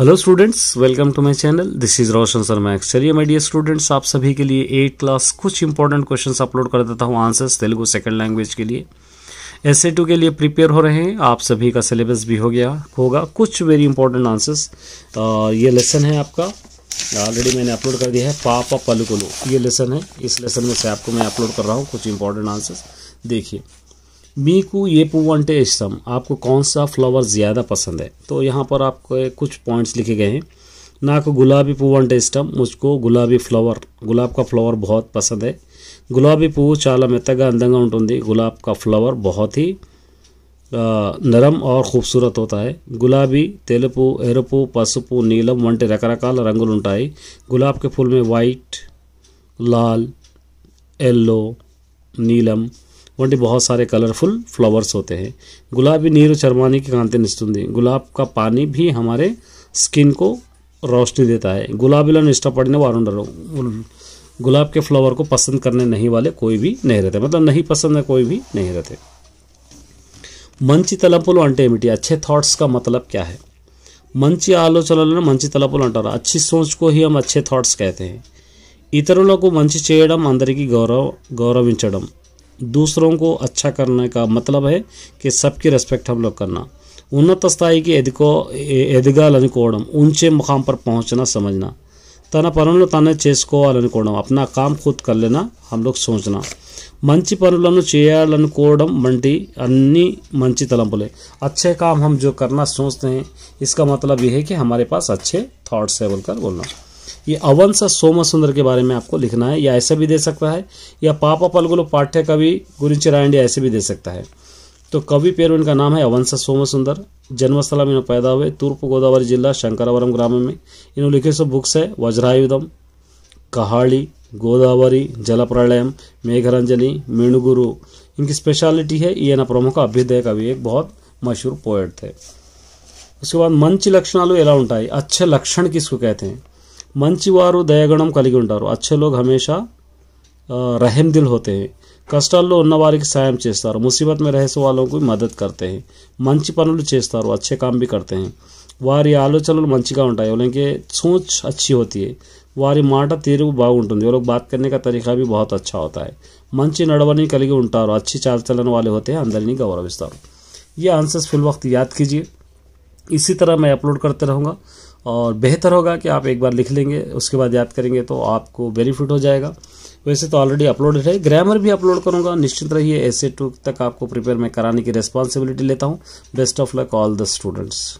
hello students welcome to my channel this is Roshan Sharma एक्स चलिए my dear students आप सभी के लिए एट क्लास कुछ इंपॉर्टेंट क्वेश्चंस अपलोड कर देता हूँ आंसर्स तेलुगु सेकंड लैंग्वेज के लिए एस ए टू के लिए प्रिपेयर हो रहे हैं आप सभी का सिलेबस भी हो गया होगा कुछ वेरी इंपॉर्टेंट आंसर्स ये लेसन है आपका ऑलरेडी मैंने अपलोड कर दिया है पापा पलुकुलु ये लेसन है इस लेसन में से आपको मैं अपलोड कर रहा हूँ कुछ इंपॉर्टेंट आंसर्स देखिए मी को ये पुवंटे इष्टम आपको कौन सा फ्लावर ज़्यादा पसंद है तो यहाँ पर आपको कुछ पॉइंट्स लिखे गए हैं ना को गुलाबी पुवंटे इष्टम मुझको गुलाबी फ्लावर गुलाब का फ्लावर बहुत पसंद है गुलाबी पुव चाल मेत अंदा उ गुलाब का फ्लावर बहुत ही नरम और खूबसूरत होता है गुलाबी तेल एरप पसप नीलम वे रकर रंगुटाई गुलाब के फूल में वाइट लाल यो नीलम वे बहुत सारे कलरफुल फ्लावर्स होते हैं गुलाबी नीर चरमाने की कांति निष्ठी गुलाब का पानी भी हमारे स्किन को रोशनी देता है गुलाबी लोन इष्टपड़ने वारों गुलाब के फ्लावर को पसंद करने नहीं वाले कोई भी नहीं रहते मतलब नहीं पसंद है कोई भी नहीं रहते मंची तलपुल अंटेमिटी अच्छे थाट्स का मतलब क्या है मंची आलोचन मंची तलपुल अंटार अच्छी सोच को ही हम अच्छे थाट्स कहते हैं इतर को मंजी चेयर अंदर की गौरव गौरव दूसरों को अच्छा करने का मतलब है कि सबकी रेस्पेक्ट हम लोग करना उन्नत स्थाई की एदिको एदगा ऊंचे मुकाम पर पहुंचना समझना तन पन ते चुस्क अपना काम खुद कर लेना हम लोग सोचना मंच पन चेयड़ वाटी अन्नी मंच तलंपले अच्छे काम हम जो करना सोचते हैं इसका मतलब यह है कि हमारे पास अच्छे थाट्स है बोलकर बोलना ये अवंश सोम सुंदर के बारे में आपको लिखना है या ऐसे भी दे सकता है या पापा पलगुल पाठ्य कवि गुरुचरायण ऐसे भी दे सकता है तो कवि पेर इनका नाम है अवंश सोम सुंदर जन्मस्थल में पैदा हुए तूर्प गोदावरी जिला शंकरावरम ग्राम में इन्होंने लिखे सो बुक्स है वज्रायुधम कहाड़ी जल జలప్రళయం मेघरंजनी मेणुगुरु इनकी स्पेशलिटी है ये ना प्रमुख का भी एक बहुत मशहूर पोएट थे उसके बाद मंच लक्षणालु एला उठाई अच्छे लक्षण किसको कहते हैं మంచివారు దయగణం కలిగి ఉంటారు अच्छे लोग हमेशा रहमदिल होते कष्टల్లో ఉన్నవారికి సహాయ చేస్తారు મુસીબતમાં રહે 素 والوں కో मदद करते हैं మంచి పనులు చేస్తారు अच्छे काम भी करते हैं వారి ఆలోచనలు మంచిగా ఉంటాయి ఎందుకంటే सोच अच्छी होती है వారి మాట తీరు బాగుంటుంది loro baat karne ka tarika bhi bahut acha hota hai మంచి నడవడి కలిగి ఉంటారు अच्छी चाल चलन वाले होते अंदरनी गौरवస్తారు ఈ ఆన్సర్స్ ఫుల్ वक्त yaad kijiye इसी तरह मैं अपलोड करते रहूंगा और बेहतर होगा कि आप एक बार लिख लेंगे उसके बाद याद करेंगे तो आपको बेनिफिट हो जाएगा वैसे तो ऑलरेडी अपलोडेड है ग्रामर भी अपलोड करूंगा निश्चित रहिए ऐसे टू तक आपको प्रिपेयर मैं कराने की रिस्पॉन्सिबिलिटी लेता हूँ best of luck all the students